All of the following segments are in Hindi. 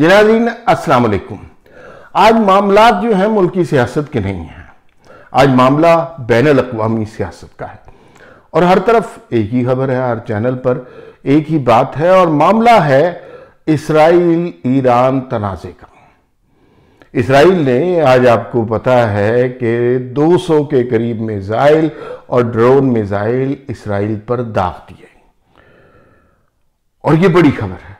जनाजीन असलकुम आज मामला जो है मुल्की सियासत के नहीं हैं आज मामला बैन अवी सियासत का है और हर तरफ एक ही खबर है हर चैनल पर एक ही बात है और मामला है इसराइल ईरान तनाज़े का इसराइल ने आज आपको पता है कि 200 के करीब मिज़ाइल और ड्रोन मिज़ाइल इसराइल पर दाग दिए और ये बड़ी खबर है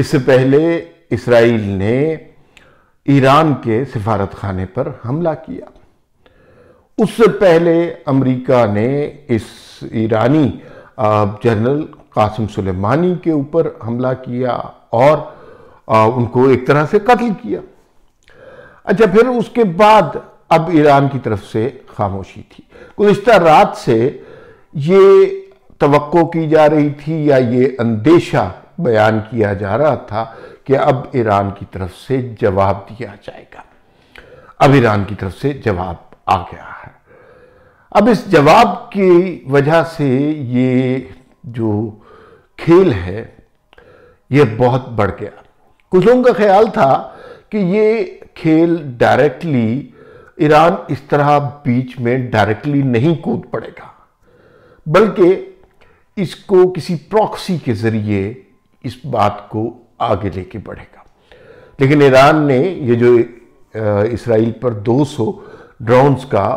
इससे पहले इसराइल ने ईरान के सिफारत खाने पर हमला किया उससे पहले अमेरिका ने इस ईरानी जनरल कासिम सुलेमानी के ऊपर हमला किया और उनको एक तरह से कत्ल किया अच्छा फिर उसके बाद अब ईरान की तरफ से खामोशी थी गुज्तर रात से ये तो की जा रही थी या ये अंदेशा बयान किया जा रहा था कि अब ईरान की तरफ से जवाब दिया जाएगा अब ईरान की तरफ से जवाब आ गया है अब इस जवाब की वजह से ये जो खेल है ये बहुत बढ़ गया कुछ लोगों का ख्याल था कि ये खेल डायरेक्टली ईरान इस तरह बीच में डायरेक्टली नहीं कूद पड़ेगा बल्कि इसको किसी प्रॉक्सी के ज़रिए इस बात को आगे लेके बढ़ेगा लेकिन ईरान ने ये जो इसराइल पर 200 ड्रोन्स का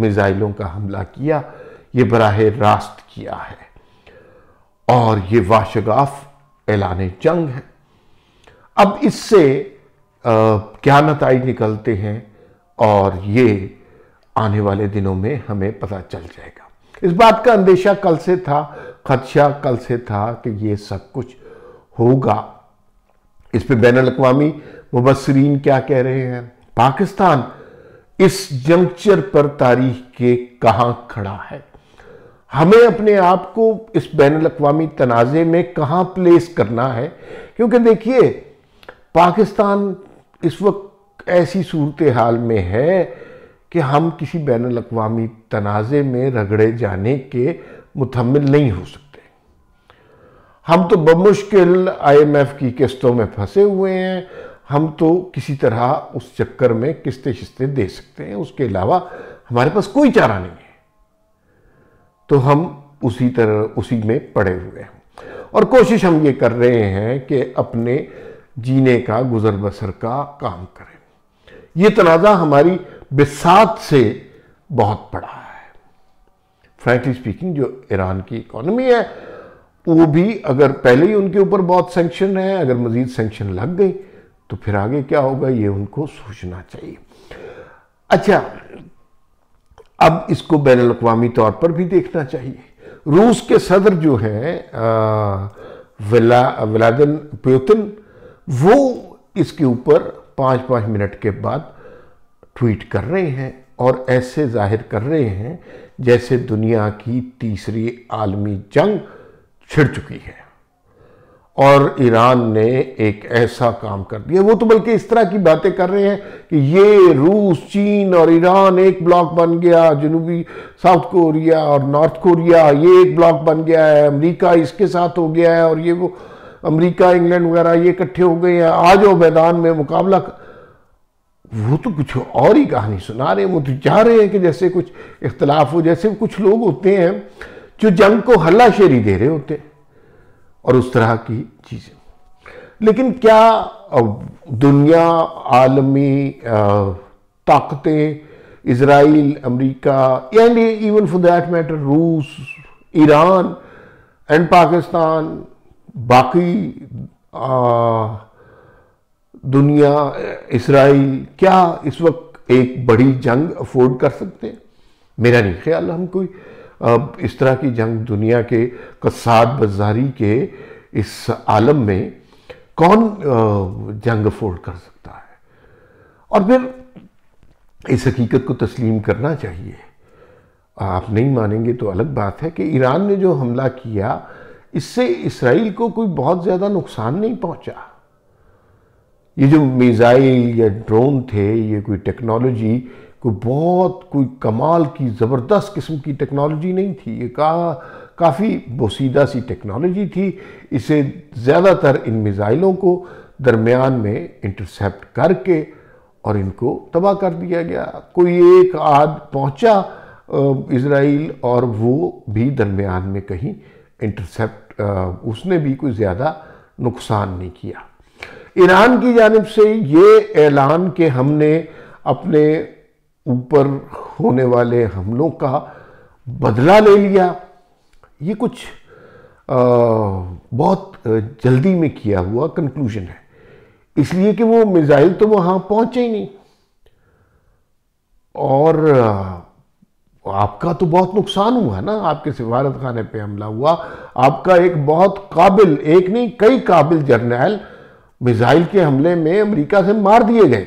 मिज़ाइलों का हमला किया ये बराह रास्त किया है और ये वाशगाफ ऐलान जंग है अब इससे क्या नतज निकलते हैं और ये आने वाले दिनों में हमें पता चल जाएगा इस बात का अंदेशा कल से था खदशा कल से था कि ये सब कुछ होगा इस पर बैन अवी मुबसरीन क्या कह रहे हैं पाकिस्तान इस जंक्चर पर तारीख के कहां खड़ा है हमें अपने आप को इस बैन अवी तनाज़े में कहा प्लेस करना है क्योंकि देखिए पाकिस्तान इस वक्त ऐसी सूरत हाल में है कि हम किसी बैन अवी तनाज़े में रगड़े जाने के मुतमिल नहीं हो सकते हम तो बमुश्किल आईएमएफ की किस्तों में फंसे हुए हैं हम तो किसी तरह उस चक्कर में किस्तें शिस्तें दे सकते हैं उसके अलावा हमारे पास कोई चारा नहीं है तो हम उसी तरह उसी में पड़े हुए हैं और कोशिश हम ये कर रहे हैं कि अपने जीने का गुजर बसर का काम करें ये तनाज़ा हमारी बिसात से बहुत बड़ा है फ्रेंकली स्पीकिंग जो ईरान की इकोनॉमी है वो भी अगर पहले ही उनके ऊपर बहुत सेंक्शन है अगर मज़ीद सेंक्शन लग गई तो फिर आगे क्या होगा ये उनको सोचना चाहिए अच्छा अब इसको बैन अवी तौर पर भी देखना चाहिए रूस के सदर जो हैं व्लादिन प्योतिन वो इसके ऊपर पाँच पाँच मिनट के बाद ट्वीट कर रहे हैं और ऐसे जाहिर कर रहे हैं जैसे दुनिया की तीसरी आलमी जंग छिड़ चुकी है और ईरान ने एक ऐसा काम कर दिया वो तो बल्कि इस तरह की बातें कर रहे हैं कि ये रूस चीन और ईरान एक ब्लॉक बन गया जनूबी साउथ कोरिया और नॉर्थ कोरिया ये एक ब्लॉक बन गया है अमेरिका इसके साथ हो गया है और ये वो अमेरिका इंग्लैंड वगैरह ये इकट्ठे हो गए हैं आ जाओ मैदान में मुकाबला वो तो कुछ और ही कहानी सुना रहे हैं वो तो चाह रहे हैं कि जैसे कुछ इख्तलाफ हो जैसे कुछ लोग होते हैं जो जंग को हल्लाशेरी दे रहे होते और उस तरह की चीज़ें लेकिन क्या दुनिया आलमी ताकतें Israel America and even for that matter रूस ईरान एंड पाकिस्तान बाकी आ, दुनिया इसराइल क्या इस वक्त एक बड़ी जंग अफोर्ड कर सकते हैं मेरा नहीं ख्याल हम कोई अब इस तरह की जंग दुनिया के कसाद बजारी के इस आलम में कौन जंग अफोर्ड कर सकता है और फिर इस हकीकत को तस्लीम करना चाहिए आप नहीं मानेंगे तो अलग बात है कि ईरान ने जो हमला किया इससे इसराइल को कोई बहुत ज़्यादा नुकसान नहीं पहुंचा ये जो मिज़ाइल या ड्रोन थे ये कोई टेक्नोलॉजी कोई बहुत कोई कमाल की ज़बरदस्त किस्म की टेक्नोलॉजी नहीं थी ये का काफ़ी बोसीदा सी टेक्नोलॉजी थी इसे ज़्यादातर इन मिज़ाइलों को दरमियान में इंटरसेप्ट करके और इनको तबाह कर दिया गया कोई एक आद पहुंचा इसराइल और वो भी दरमियान में कहीं इंटरसेप्ट उसने भी कोई ज़्यादा नुकसान नहीं किया ईरान की जानब से ये ऐलान कि हमने अपने ऊपर होने वाले हमलों का बदला ले लिया ये कुछ आ, बहुत जल्दी में किया हुआ कंक्लूजन है इसलिए कि वो मिज़ाइल तो वहां पहुंचे ही नहीं और आपका तो बहुत नुकसान हुआ ना आपके सिफारत खाने पे हमला हुआ आपका एक बहुत काबिल एक नहीं कई काबिल जर्नैल मिज़ाइल के हमले में अमेरिका से मार दिए गए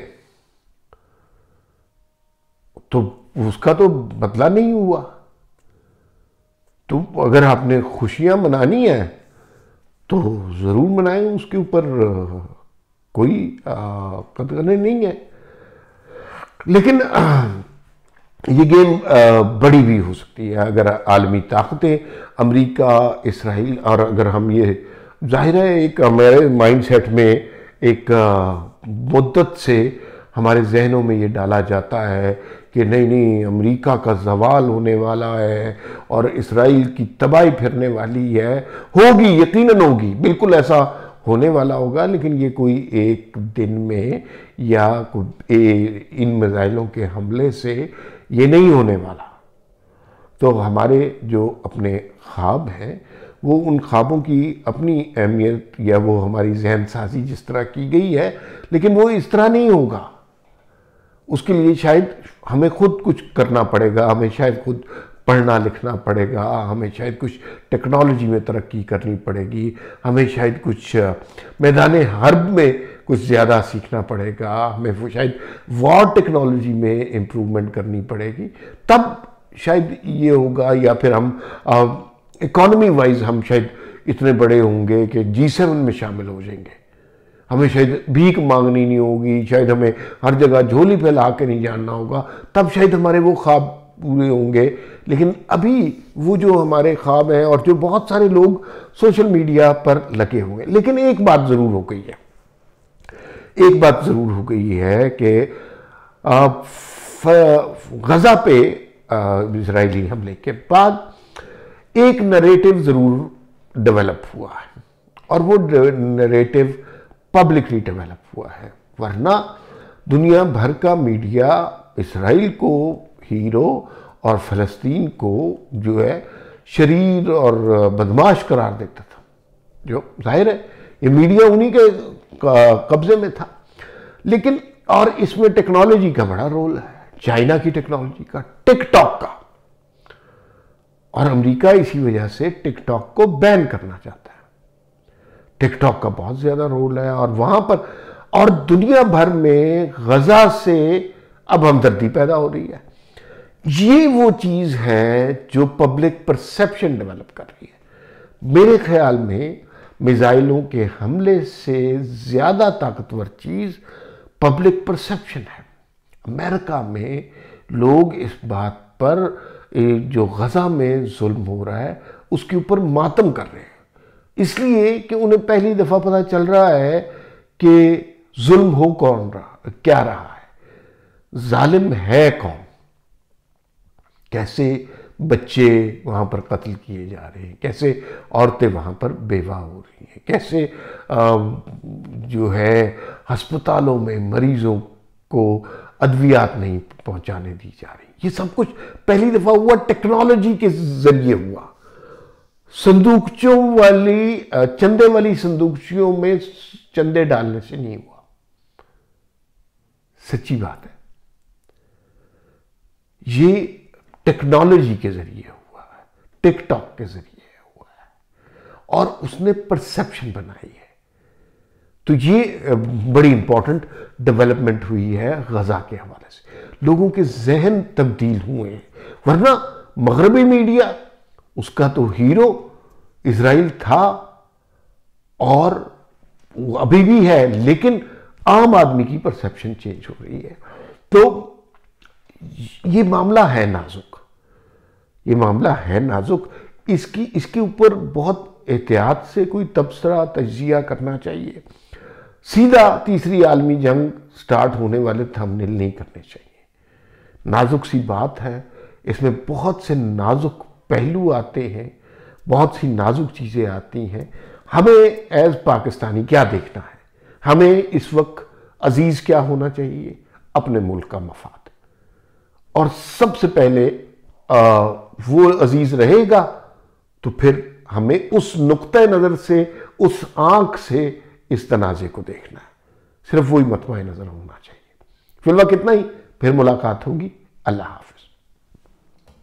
उसका तो बदला नहीं हुआ तो अगर आपने खुशियां मनानी है तो ज़रूर मनाएं उसके ऊपर कोई कदगने नहीं है लेकिन ये गेम बड़ी भी हो सकती है अगर आलमी ताकतें अमेरिका इसराइल और अगर हम ये जाहिर है एक हमारे माइंड सेट में एक मुद्दत से हमारे जहनों में ये डाला जाता है कि नहीं नहीं अमेरिका का जवाल होने वाला है और इसराइल की तबाही फिरने वाली है होगी यकीनन होगी बिल्कुल ऐसा होने वाला होगा लेकिन ये कोई एक दिन में या इन मिज़ाइलों के हमले से ये नहीं होने वाला तो हमारे जो अपने ख्वाब हैं वो उन ख्वाबों की अपनी अहमियत या वो हमारी जहन साजी जिस तरह की गई है लेकिन वो इस तरह नहीं होगा उसके लिए शायद हमें खुद कुछ करना पड़ेगा हमें शायद खुद पढ़ना लिखना पड़ेगा हमें शायद कुछ टेक्नोलॉजी में तरक्की करनी पड़ेगी हमें शायद कुछ मैदान हर्ब में कुछ ज़्यादा सीखना पड़ेगा हमें शायद वॉर टेक्नोलॉजी में इम्प्रूवमेंट करनी पड़ेगी तब शायद ये होगा या फिर हम इकोनॉमी वाइज हम शायद इतने बड़े होंगे कि जी सेवन में शामिल हो जाएंगे हमें शायद भीख मांगनी नहीं होगी शायद हमें हर जगह झोली फैला के नहीं जानना होगा तब शायद हमारे वो ख्वाब पूरे होंगे लेकिन अभी वो जो हमारे ख्वाब हैं और जो बहुत सारे लोग सोशल मीडिया पर लगे होंगे लेकिन एक बात ज़रूर हो गई है एक बात ज़रूर हो गई है कि गज़ा पे इसराइली हमले के बाद एक नरेटिव ज़रूर डेवलप हुआ है और वो नरेटिव पब्लिकली डेवलप हुआ है वरना दुनिया भर का मीडिया इसराइल को हीरो और फ़लस्तीन को जो है शरीर और बदमाश करार देता था जो जाहिर है ये मीडिया उन्हीं के कब्ज़े में था लेकिन और इसमें टेक्नोलॉजी का बड़ा रोल है चाइना की टेक्नोलॉजी का टिकटॉक का और अमेरिका इसी वजह से टिकटॉक को बैन करना चाहता है टिकटॉक का बहुत ज़्यादा रोल है और वहाँ पर और दुनिया भर में गज़ा से अब हमदर्दी पैदा हो रही है ये वो चीज़ है जो पब्लिक परसेप्शन डेवलप कर रही है मेरे ख्याल में मिज़ाइलों के हमले से ज़्यादा ताकतवर चीज़ पब्लिक परसेप्शन है अमेरिका में लोग इस बात पर जो गज़ा में जुल्म हो रहा है उसके ऊपर मातम कर रहे हैं इसलिए कि उन्हें पहली दफ़ा पता चल रहा है कि जुल्म हो कौन रहा क्या रहा है जालिम है कौन कैसे बच्चे वहाँ पर कत्ल किए जा रहे हैं कैसे औरतें वहाँ पर बेवा हो रही हैं कैसे जो है अस्पतालों में मरीज़ों को अद्वियात नहीं पहुँचाने दी जा रही ये सब कुछ पहली दफ़ा हुआ टेक्नोलॉजी के ज़रिए हुआ संदूकचों वाली चंदे वाली संदूकचियों में चंदे डालने से नहीं हुआ सच्ची बात है ये टेक्नोलॉजी के जरिए हुआ है टिकटॉक के जरिए हुआ है और उसने परसेप्शन बनाई है तो ये बड़ी इंपॉर्टेंट डेवलपमेंट हुई है गजा के हवाले से लोगों के जहन तब्दील हुए हैं वरना मगरबी मीडिया उसका तो हीरो इसराइल था और अभी भी है लेकिन आम आदमी की परसेप्शन चेंज हो रही है तो ये मामला है नाजुक ये मामला है नाजुक इसकी इसके ऊपर बहुत एहतियात से कोई तबसरा तजिया करना चाहिए सीधा तीसरी आलमी जंग स्टार्ट होने वाले थंबनेल नहीं करने चाहिए नाजुक सी बात है इसमें बहुत से नाजुक पहलू आते हैं बहुत सी नाजुक चीज़ें आती हैं हमें एज पाकिस्तानी क्या देखना है हमें इस वक्त अजीज़ क्या होना चाहिए अपने मुल्क का मफाद और सबसे पहले आ, वो अजीज़ रहेगा तो फिर हमें उस नुक़ नज़र से उस आंख से इस तनाज़े को देखना है सिर्फ वही मतम नज़र होना चाहिए फिलहाल कितना ही फिर मुलाकात होगी अल्लाह हाफि